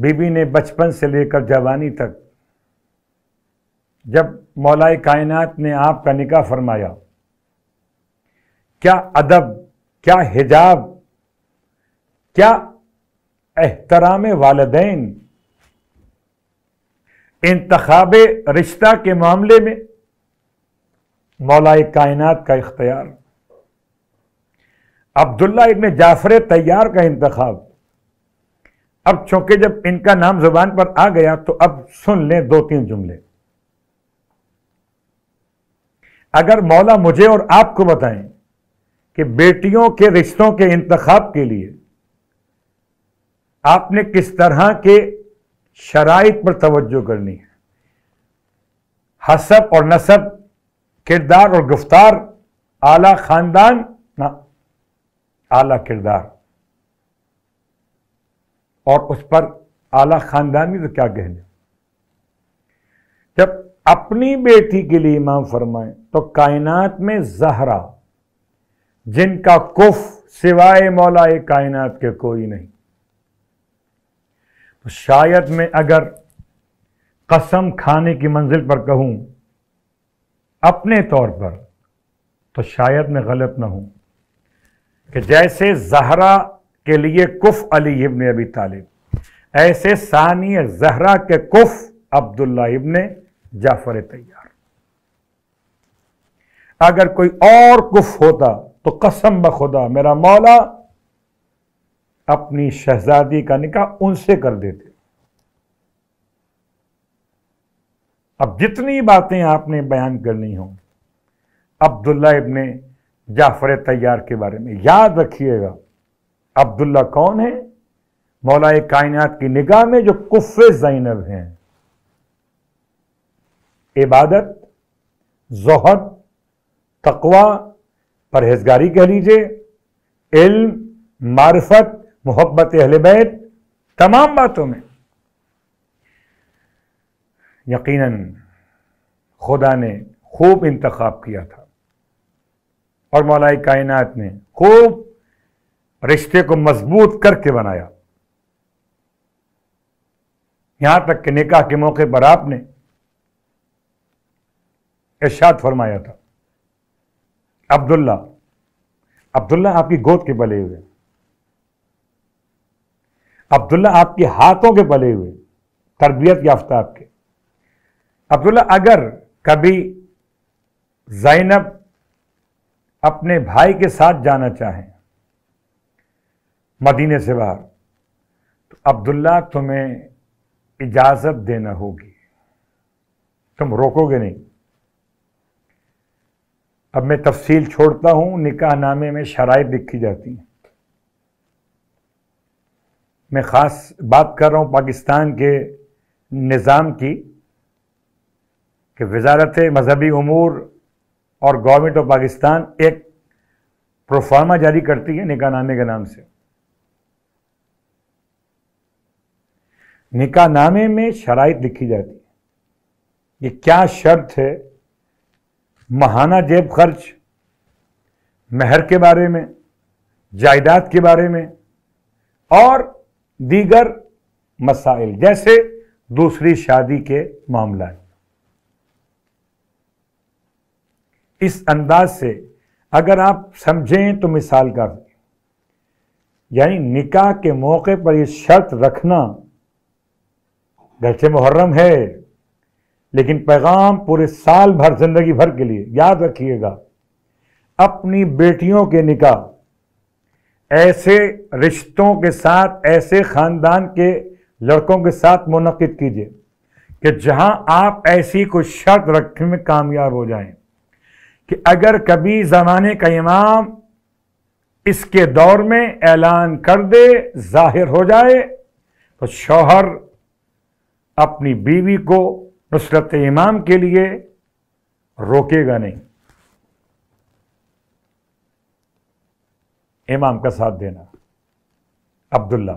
बीबी ने बचपन से लेकर जवानी तक जब मौलाए कायनात ने आपका निकाह फरमाया क्या अदब क्या हिजाब क्या एहतराम वालदेन इंतखब रिश्ता के मामले में मौलाए कायनात का इख्तियार अब्दुल्ला इब्ने जाफर तैयार का इंतखब अब चूंकि जब इनका नाम जुबान पर आ गया तो अब सुन लें दो तीन जुमले अगर मौला मुझे और आपको बताएं कि बेटियों के रिश्तों के इंतखब के लिए आपने किस तरह के शराइ पर तवज्जो करनी है हसब और नसब किरदार और गुफ्तार आला खानदान ना आला किरदार और उस पर आला खानदान भी तो क्या कहने जब अपनी बेटी के लिए इमाम फरमाए तो कायनात में जहरा जिनका कुफ सिवाय मौलाए कायनात के कोई नहीं तो शायद मैं अगर कसम खाने की मंजिल पर कहूं अपने तौर पर तो शायद मैं गलत ना हूं कि जैसे जहरा के लिए कुफ अली इब्न अबी तालिब ऐसे सानी जहरा के कुफ अब्दुल्ला इब्न जाफर तैयार अगर कोई और कुफ होता तो कसम बखुदा मेरा मौला अपनी शहजादी का निकाह उनसे कर देते अब जितनी बातें आपने बयान करनी हो अब्दुल्ला इबन जाफर तैयार के बारे में याद रखिएगा अब्दुल्ला कौन है मौलाए कायनात की निगाह में जो कुफ़ जैनब हैं इबादत जहद तकवा परहेजगारी कह लीजिए इल्म मार्फत मोहब्बत बैत तमाम बातों में यकीनन खुदा ने खूब इंतखब किया था और मौलाए कायनात ने खूब रिश्ते को मजबूत करके बनाया यहां तक कि निकाह के मौके पर आपने इर्शाद फरमाया था अब्दुल्ला अब्दुल्ला आपकी गोद के बले हुए अब्दुल्ला आपके हाथों के बले हुए तरबियत याफ्ता आपके अब्दुल्ला अगर कभी जैनब अपने भाई के साथ जाना चाहें मदीने से बाहर तो अब्दुल्ला तुम्हें इजाज़त देना होगी तुम रोकोगे नहीं अब मैं तफसील छोड़ता हूं निकाह नामे में शराइ लिखी जाती है मैं ख़ास बात कर रहा हूं पाकिस्तान के निज़ाम की कि वजारत मजहबी अमूर और गवर्नमेंट ऑफ पाकिस्तान एक प्रोफार्मा जारी करती है निका नामे के नाम से निका नामे में शराइ लिखी जाती है ये क्या शर्त है महाना जेब खर्च महर के बारे में जायदाद के बारे में और दीगर मसाइल जैसे दूसरी शादी के मामला है इस अंदाज से अगर आप समझें तो मिसाल का यानी निकाह के मौके पर यह शर्त रखना घर से मुहर्रम है लेकिन पैगाम पूरे साल भर जिंदगी भर के लिए याद रखिएगा अपनी बेटियों के निकाह ऐसे रिश्तों के साथ ऐसे खानदान के लड़कों के साथ मुनद कीजिए कि जहां आप ऐसी कोई शर्त रखने में कामयाब हो जाएं कि अगर कभी ज़माने का इमाम इसके दौर में ऐलान कर दे जाहिर हो जाए तो शौहर अपनी बीवी को नुसरत इमाम के लिए रोकेगा नहीं इमाम का साथ देना अब्दुल्ला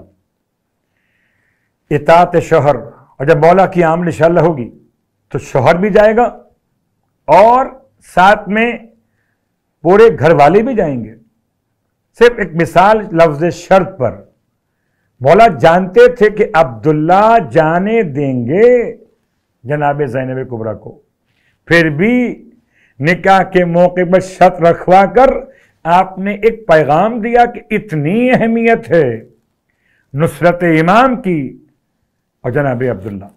इतात शोहर और जब मौला की आमद इंशाला होगी तो शोहर भी जाएगा और साथ में पूरे घर वाले भी जाएंगे सिर्फ एक मिसाल लफ्ज शर्त पर मौला जानते थे कि अब्दुल्ला जाने देंगे जनाब जैनब कुबरा को फिर भी निकाह के मौके पर शर्त रखवा कर आपने एक पैगाम दिया कि इतनी अहमियत है नुसरत इमाम की और जनाब अब्दुल्ला